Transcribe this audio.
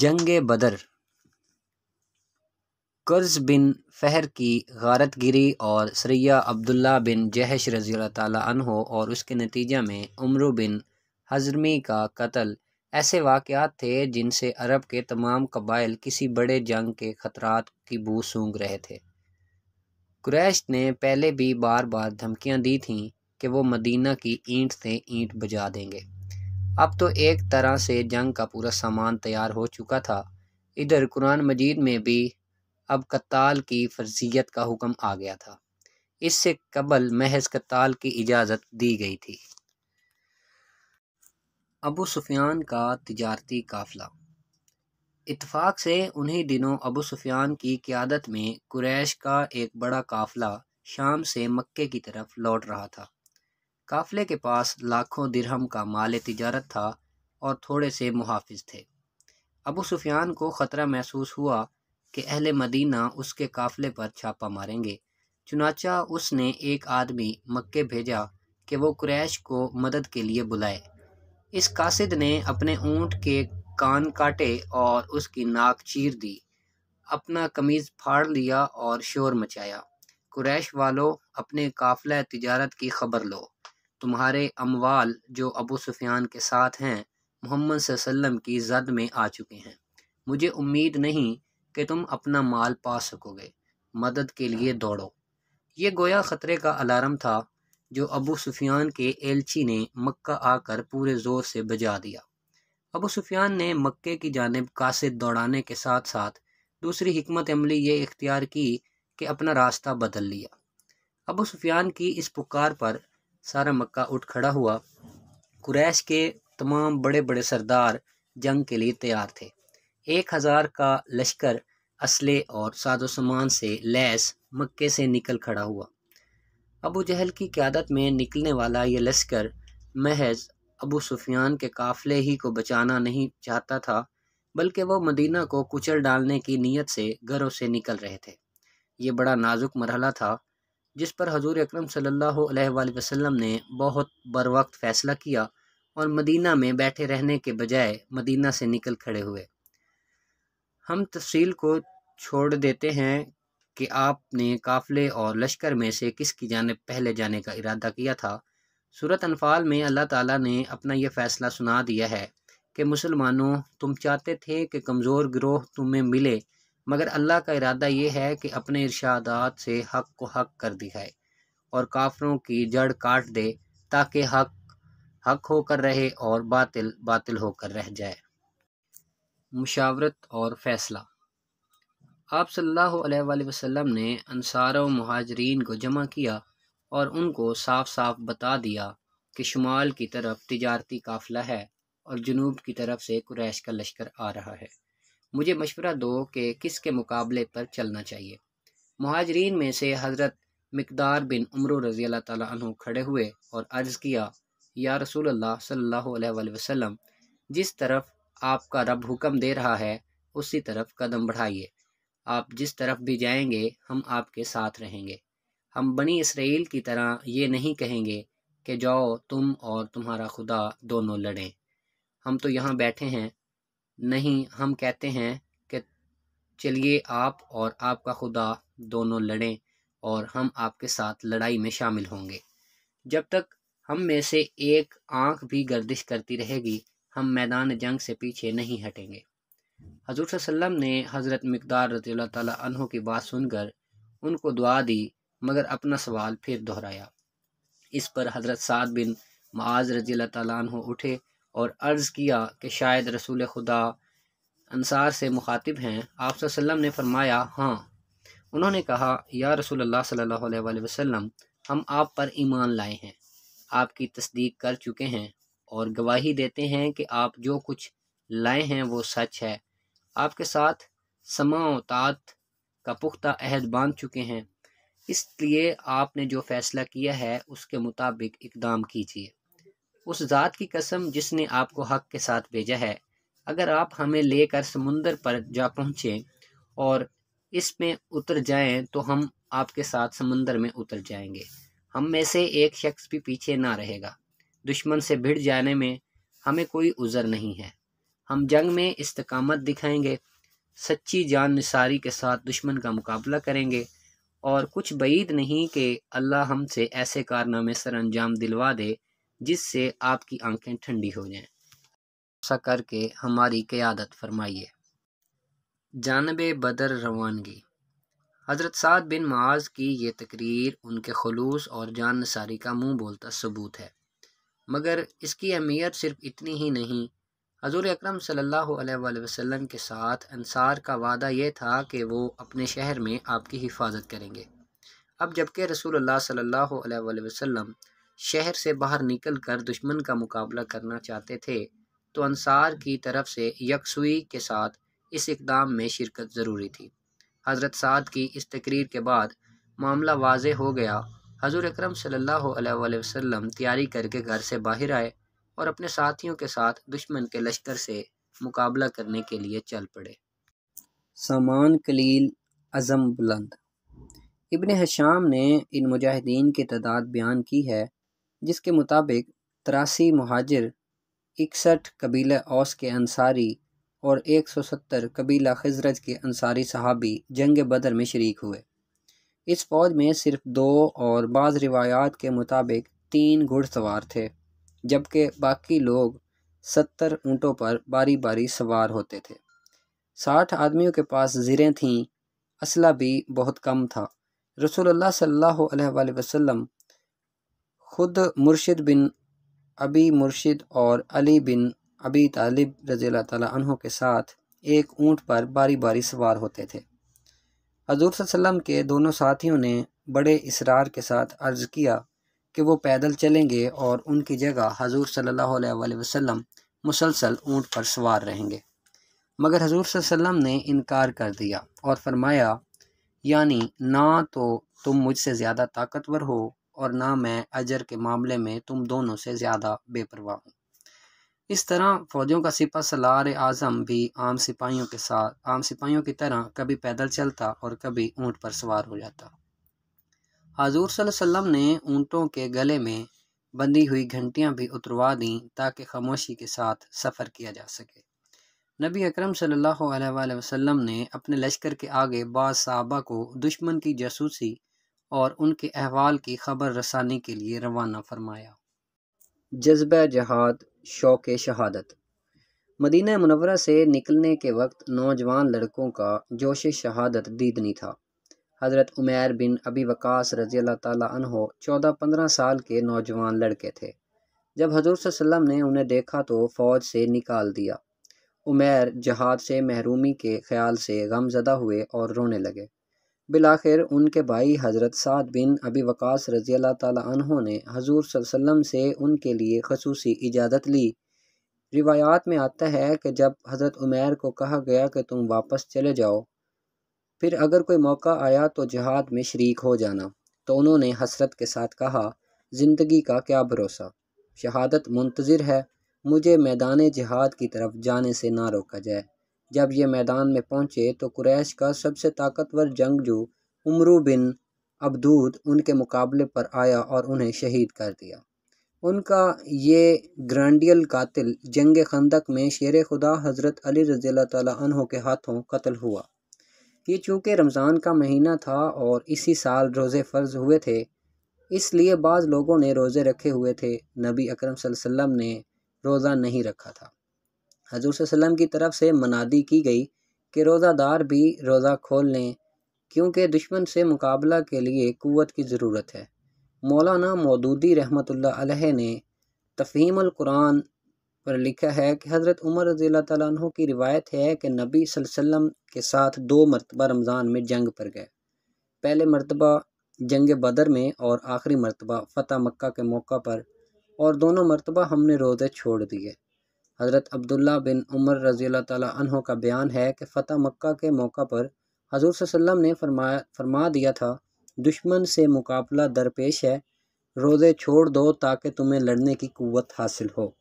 जंग बदर कर्ज बिन फ़हर की गारत गिरी और सरैया अब्दुल्ला बिन जहश रजी तहो और उसके नतीजे में उम्र बिन हजरमी का कत्ल ऐसे वाक़ात थे जिनसे अरब के तमाम कबाइल किसी बड़े जंग के ख़तरात की बू सूंघ रहे थे क्रैश ने पहले भी बार बार धमकियाँ दी थीं कि वो मदीना की ईंट से ईंट बजा देंगे अब तो एक तरह से जंग का पूरा सामान तैयार हो चुका था इधर कुरान मजीद में भी अब कत्ताल की फर्जियत का हुक्म आ गया था इससे कबल महज कत्ताल की इजाज़त दी गई थी अबू सुफियान का तजारती काफिला इतफ़ाक़ से उन्हीं दिनों अबू सुफियान की क़्यादत में कुरैश का एक बड़ा काफिला शाम से मक्के की तरफ लौट रहा था काफ़िले के पास लाखों दिरहम का माल तजारत था और थोड़े से मुहाफ़ थे अबू सुफियान को ख़तरा महसूस हुआ कि अहल मदीना उसके काफ़िले पर छापा मारेंगे चुनाचा उसने एक आदमी मक्के भेजा कि वो क्रैश को मदद के लिए बुलाए इस कासिद ने अपने ऊँट के कान काटे और उसकी नाक चीर दी अपना कमीज़ फाड़ लिया और शोर मचाया कुरैश वालों अपने काफ़िला तजारत की खबर लो तुम्हारे अमवाल जो अबू सुफियान के साथ हैं मोहम्मद वसल्लम की जद में आ चुके हैं मुझे उम्मीद नहीं कि तुम अपना माल पा सकोगे मदद के लिए दौड़ो ये गोया ख़तरे का अलार्म था जो अबू सुफियान के एलची ने मक्का आकर पूरे ज़ोर से बजा दिया अबू सुफियान ने मक्के की जानब कासिद दौड़ाने के साथ साथ दूसरी हमत अमली ये इख्तियार की कि अपना रास्ता बदल लिया अबू सुफियान की इस पुकार पर सारा मक्का उठ खड़ा हुआ कुरैश के तमाम बड़े बड़े सरदार जंग के लिए तैयार थे एक हज़ार का लश्कर असले और साजो सामान से लैस मक्के से निकल खड़ा हुआ अबू जहल की क्यादत में निकलने वाला ये लश्कर महज अबू सुफियान के काफ़ले ही को बचाना नहीं चाहता था बल्कि वह मदीना को कुचल डालने की नीयत से घरों से निकल रहे थे ये बड़ा नाजुक मरहला था जिस पर हजूर अक्रम सल्लल्लाहु अलैहि वसल्लम ने बहुत बर वक्त फ़ैसला किया और मदीना में बैठे रहने के बजाय मदीना से निकल खड़े हुए हम तफसील को छोड़ देते हैं कि आपने काफ़िले और लश्कर में से किसकी जानब पहले जाने का इरादा किया था सूरत अनफाल में अल्लाह ताला ने अपना यह फ़ैसला सुना दिया है कि मुसलमानों तुम चाहते थे कि कमज़ोर गिरोह तुम्हें मिले मगर अल्लाह का इरादा यह है कि अपने इर्शादात से हक को हक कर दिखाए और काफरों की जड़ काट दे ताकि हक हक होकर रहे और बातिल बातिल होकर रह जाए मुशावरत और फ़ैसला आप सल्लल्लाहु अलैहि वसल्लम ने अनसार महाजरीन को जमा किया और उनको साफ साफ बता दिया कि शुमाल की तरफ तिजारती काफिला है और जनूब की तरफ से कुरैश का लश्कर आ रहा है मुझे मशवरा दो कि किसके मुकाबले पर चलना चाहिए महाजरीन में से हज़रत मकदार बिन उम्र रज़ी अल्लाह तु खड़े हुए और अर्ज़ किया या रसूल अल्लाह जिस तरफ आपका रब हुक्म दे रहा है उसी तरफ कदम बढ़ाइए आप जिस तरफ भी जाएंगे हम आपके साथ रहेंगे हम बनी इसराइल की तरह ये नहीं कहेंगे कि जाओ तुम और तुम्हारा खुदा दोनों लड़ें हम तो यहाँ बैठे हैं नहीं हम कहते हैं कि चलिए आप और आपका खुदा दोनों लड़ें और हम आपके साथ लड़ाई में शामिल होंगे जब तक हम में से एक आंख भी गर्दिश करती रहेगी हम मैदान जंग से पीछे नहीं हटेंगे हजूर सल्लम ने हज़रत मकदार रजील तहों की बात सुनकर उनको दुआ दी मगर अपना सवाल फिर दोहराया इस पर हज़रत साद बिन माज रजील तहों उठे और अर्ज़ किया कि शायद रसूल खुदा अनसार से मुखातिब हैं आप ने फरमाया हाँ उन्होंने कहा या रसूल अल्लाह सल्लल्लाहु अलैहि वसल्लम हम आप पर ईमान लाए हैं आपकी तस्दीक कर चुके हैं और गवाही देते हैं कि आप जो कुछ लाए हैं वो सच है आपके साथ समात का पुख्ता अहद बांध चुके हैं इसलिए आपने जो फ़ैसला किया है उसके मुताबिक इकदाम कीजिए उस ज़ात की कसम जिसने आपको हक के साथ भेजा है अगर आप हमें लेकर समुंदर पर जा पहुँचें और इसमें उतर जाएं तो हम आपके साथ समुंदर में उतर जाएंगे हम में से एक शख्स भी पीछे ना रहेगा दुश्मन से भिड़ जाने में हमें कोई उज़र नहीं है हम जंग में इस्तकामत दिखाएंगे सच्ची जान निसारी के साथ दुश्मन का मुकाबला करेंगे और कुछ बैद नहीं कि अल्लाह हमसे ऐसे कारनामे सर अंजाम दिलवा दे जिससे आपकी आंखें ठंडी हो जाएं ऐसा करके हमारी क़्यादत फरमाइए जानब बदर रवानगी हज़रत साद बिन माज की ये तकरीर उनके खलूस और जान नसारी का मुँह बोलता सबूत है मगर इसकी अहमियत सिर्फ इतनी ही नहीं हजूर अक्रम सल्लल्लाहु वसल्लम के साथ अनसार का वादा यह था कि वो अपने शहर में आपकी हिफाजत करेंगे अब जबकि रसूल सल्ला वसम शहर से बाहर निकलकर दुश्मन का मुकाबला करना चाहते थे तो अंसार की तरफ से यकसुई के साथ इस इकदाम में शिरकत ज़रूरी थी हज़रत साद की इस तकरीर के बाद मामला वाज हो गया हजूर अक्रम सम तैयारी करके घर से बाहर आए और अपने साथियों के साथ दुश्मन के लश्कर से मुकाबला करने के लिए चल पड़े सामान कलील अज़म बुलंद इबन हशाम ने इन मुजाहिदीन की तादाद बयान की है जिसके मुताबिक तिरासी महाजिर इकसठ कबीला औस के अंसारी और 170 कबीला खजरज के अंसारी सहाबी जंग बदर में शरीक हुए इस फौज में सिर्फ दो और बाज़ रिवायात के मुताबिक तीन घुड़सवार थे जबकि बाकी लोग सत्तर ऊँटों पर बारी बारी सवार होते थे साठ आदमियों के पास जिरें थीं असला भी बहुत कम था रसूलुल्लाह सल्लल्लाहु अलैहि वसल्लम ख़ुद मुर्शिद बिन अबी मुर्शिद और अली बिन अबी तालिब रज़ी तहों के साथ एक ऊँट पर बारी बारी सवार होते थे हजूर सल्लम के दोनों साथियों ने बड़े इसरार के साथ अर्ज़ किया कि वो पैदल चलेंगे और उनकी जगह हजूर सल्ह वसम मुसलसल ऊँट पर सवार रहेंगे मगर हजूर सल्लम ने इनकार कर दिया और फरमाया यानी ना तो तुम मुझसे ज़्यादा ताकतवर हो और ना मैं अजर के मामले में तुम दोनों से ज़्यादा बेपरवाह हूँ इस तरह फौजियों का सिपा सलार आज़म भी आम सिपाहियों के साथ आम सिपाहियों की तरह कभी पैदल चलता और कभी ऊँट पर सवार हो जाता हजूर सल्लम ने ऊँटों के गले में बंधी हुई घंटियां भी उतरवा दी ताकि खामोशी के साथ सफ़र किया जा सके नबी अक्रम सल्ला वसम ने अपने लश्कर के आगे बाद साहबा को दुश्मन की जासूसी और उनके अहवाल की खबर रसानी के लिए रवाना फरमाया जज्ब जहाद शौक शहादत मदीना मनवरा से निकलने के वक्त नौजवान लड़कों का जोश शहादत दीदनी था हज़रत उमैर बिन अबी वकास रजी अल्लाह तहो चौदह पंद्रह साल के नौजवान लड़के थे जब हजूर सल्लम ने उन्हें देखा तो फ़ौज से निकाल दिया उमैर जहाद से महरूमी के ख्याल से गमजदा हुए और रोने लगे बिलाखिर उनके भाई हज़रत साद बिन अबी वक़ास रज़ी अल्लाह ने हजूर वसम से उनके लिए खसूसी इजाज़त ली रिवायात में आता है कि जब हज़रत उमैर को कहा गया कि तुम वापस चले जाओ फिर अगर कोई मौका आया तो जहाद में शरीक हो जाना तो उन्होंने हसरत के साथ कहा ज़िंदगी का क्या भरोसा शहादत मुंतज़र है मुझे मैदान जहाद की तरफ जाने से ना रोका जाए जब ये मैदान में पहुंचे तो कुरैश का सबसे ताकतवर जंगजू उमरू बिन अबदूद उनके मुकाबले पर आया और उन्हें शहीद कर दिया उनका ये ग्रांडियल कातिल जंग खंदक में शेर खुदा हज़रत अली रज़ी तहों के हाथों कत्ल हुआ ये चूँकि रमज़ान का महीना था और इसी साल रोज़े फ़र्ज हुए थे इसलिए बाज़ लोगों ने रोज़े रखे हुए थे नबी अक्रम ने रोज़ा नहीं रखा था हजूर सल्लम की तरफ से मनादी की गई कि रोज़ादार भी रोज़ा खोल लें क्योंकि दुश्मन से मुकाबला के लिए क़वत की ज़रूरत है मौलाना मौदूदी रहमत ने तफ़ीम कुरान पर लिखा है कि हज़रत उमर रज़ी तु की रिवायत है कि नबी वसल्लम के साथ दो मरतबा रमज़ान में जंग पर गए पहले मरतबा जंग बदर में और आखिरी मरतबा फ़तेह मक्का के मौका पर और दोनों मरतबा हमने रोज़े छोड़ दिए हज़रत अब्दुल्ला बिन उमर रज़ी तह का बयान है कि फ़तेह मक्का के मौका पर हजूर वसम ने फरमाया फरमा दिया था दुश्मन से मुकाबला दरपेश है रोज़े छोड़ दो ताकि तुम्हें लड़ने की क़वत हासिल हो